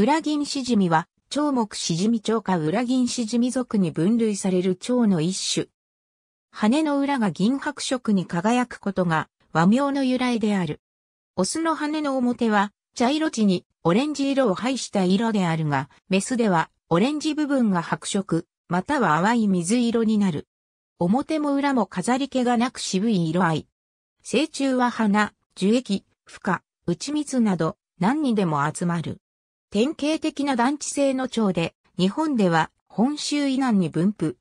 裏銀シジミは、蝶目シジミ蝶か裏銀シジミ属に分類される蝶の一種。羽の裏が銀白色に輝くことが和名の由来である。オスの羽の表は茶色地にオレンジ色を配した色であるが、メスではオレンジ部分が白色、または淡い水色になる。表も裏も飾り気がなく渋い色合い。成虫は花、樹液、孵化、内蜜など何にでも集まる。典型的な団地性の蝶で、日本では本州以南に分布。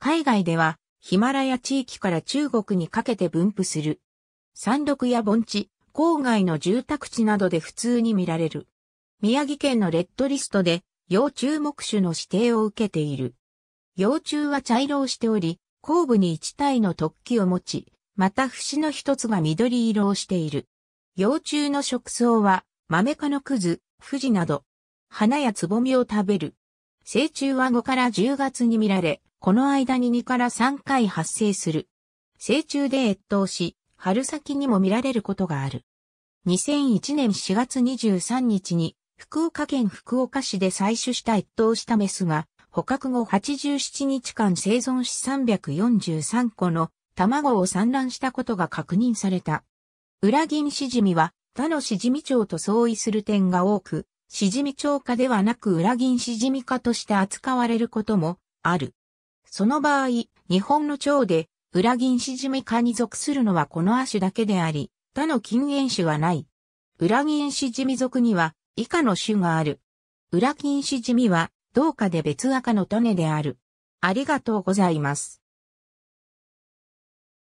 海外ではヒマラヤ地域から中国にかけて分布する。山麓や盆地、郊外の住宅地などで普通に見られる。宮城県のレッドリストで、幼虫目種の指定を受けている。幼虫は茶色をしており、後部に一体の突起を持ち、また節の一つが緑色をしている。幼虫の食草は豆科のクズ、富士など、花やつぼみを食べる。成虫は5から10月に見られ、この間に2から3回発生する。成虫で越冬し、春先にも見られることがある。2001年4月23日に、福岡県福岡市で採取した越冬したメスが、捕獲後87日間生存し343個の卵を産卵したことが確認された。裏銀シジミは他のしじみ蝶と相違する点が多く、しじみ蝶科ではなく裏銀しじみ科として扱われることもある。その場合、日本の蝶で裏銀しじみ科に属するのはこの亜種だけであり、他の禁煙種はない。裏銀しじみ属には以下の種がある。裏銀しじみは、同化で別赤の種である。ありがとうございます。